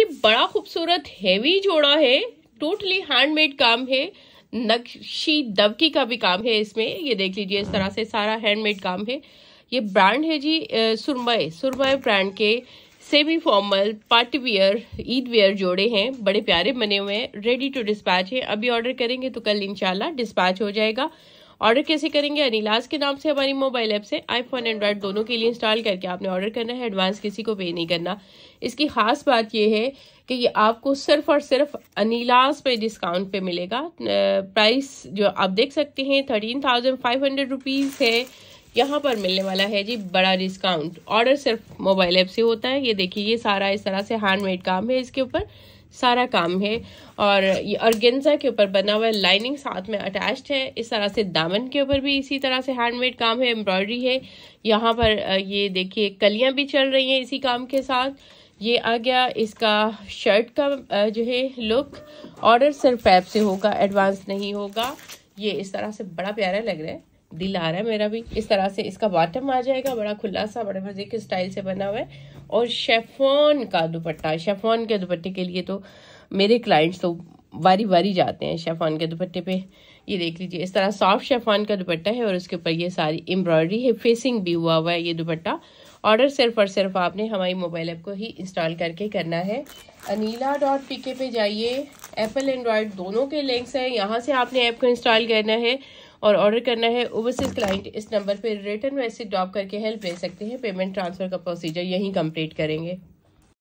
ये बड़ा खूबसूरत हेवी जोड़ा है टोटली हैंडमेड काम है नक्शी दबकी का भी काम है इसमें ये देख लीजिए इस तरह से सारा हैंडमेड काम है ये ब्रांड है जी सुरमय सुरमय ब्रांड के semi formal party wear Eid wear जोड़े हैं बड़े प्यारे बने हुए हैं रेडी टू डिस्पैच है अभी ऑर्डर करेंगे तो कल इंशाल्लाह डिस्पैच हो जाएगा ऑर्डर कैसे करेंगे अनिलास के नाम से हमारी मोबाइल ऐप से आईफोन एंड्रॉयड दोनों के लिए इंस्टॉल करके आपने ऑर्डर करना है एडवांस किसी को पे नहीं करना इसकी खास बात यह है कि ये आपको सिर्फ और सिर्फ अनिलास पे डिस्काउंट पे मिलेगा प्राइस जो आप देख सकते हैं thirteen thousand five hundred rupees है यहाँ पर मिलने वाला है जी बड़ा डिस्काउंट ऑर्डर सिर्फ मोबाइल ऐप से होता है ये देखिए ये सारा इस तरह से हैंडमेड काम है इसके ऊपर सारा काम है और ये अर्गेंजा के ऊपर बना हुआ लाइनिंग साथ में अटैच्ड है इस तरह से दामन के ऊपर भी इसी तरह से हैंडमेड काम है एम्ब्रॉयडरी है यहाँ पर ये देखिए कलियाँ भी चल रही हैं इसी काम के साथ ये आ गया इसका शर्ट का जो है लुक ऑर्डर सिर्फ ऐप से होगा एडवांस नहीं होगा ये इस तरह से बड़ा प्यारा लग रहा है दिल आ रहा है मेरा भी इस तरह से इसका बॉटम आ जाएगा बड़ा खुला सा बड़े मजे के स्टाइल से बना हुआ है और शेफोन का दुपट्टा शेफोन के दुपट्टे के लिए तो मेरे क्लाइंट्स तो वारी वारी जाते हैं शेफान के दुपट्टे पे ये देख लीजिए इस तरह सॉफ्ट शेफान का दुपट्टा है और उसके ऊपर ये सारी एम्ब्रॉयडरी है फेसिंग भी हुआ हुआ है ये दुपट्टा ऑर्डर सिर्फ और सिर्फ आपने हमारी मोबाइल ऐप को ही इंस्टॉल करके करना है अनिला डॉट पी के पे जाइए एप्पल एंड्रॉयड दोनों के लिंक्स हैं यहाँ से आपने ऐप को इंस्टॉल करना है और ऑर्डर करना है ओवरसीज क्लाइंट इस नंबर पर रिटर्न मैसेज ड्रॉप करके हेल्प ले सकते हैं पेमेंट ट्रांसफ़र का प्रोसीजर यहीं कंप्लीट करेंगे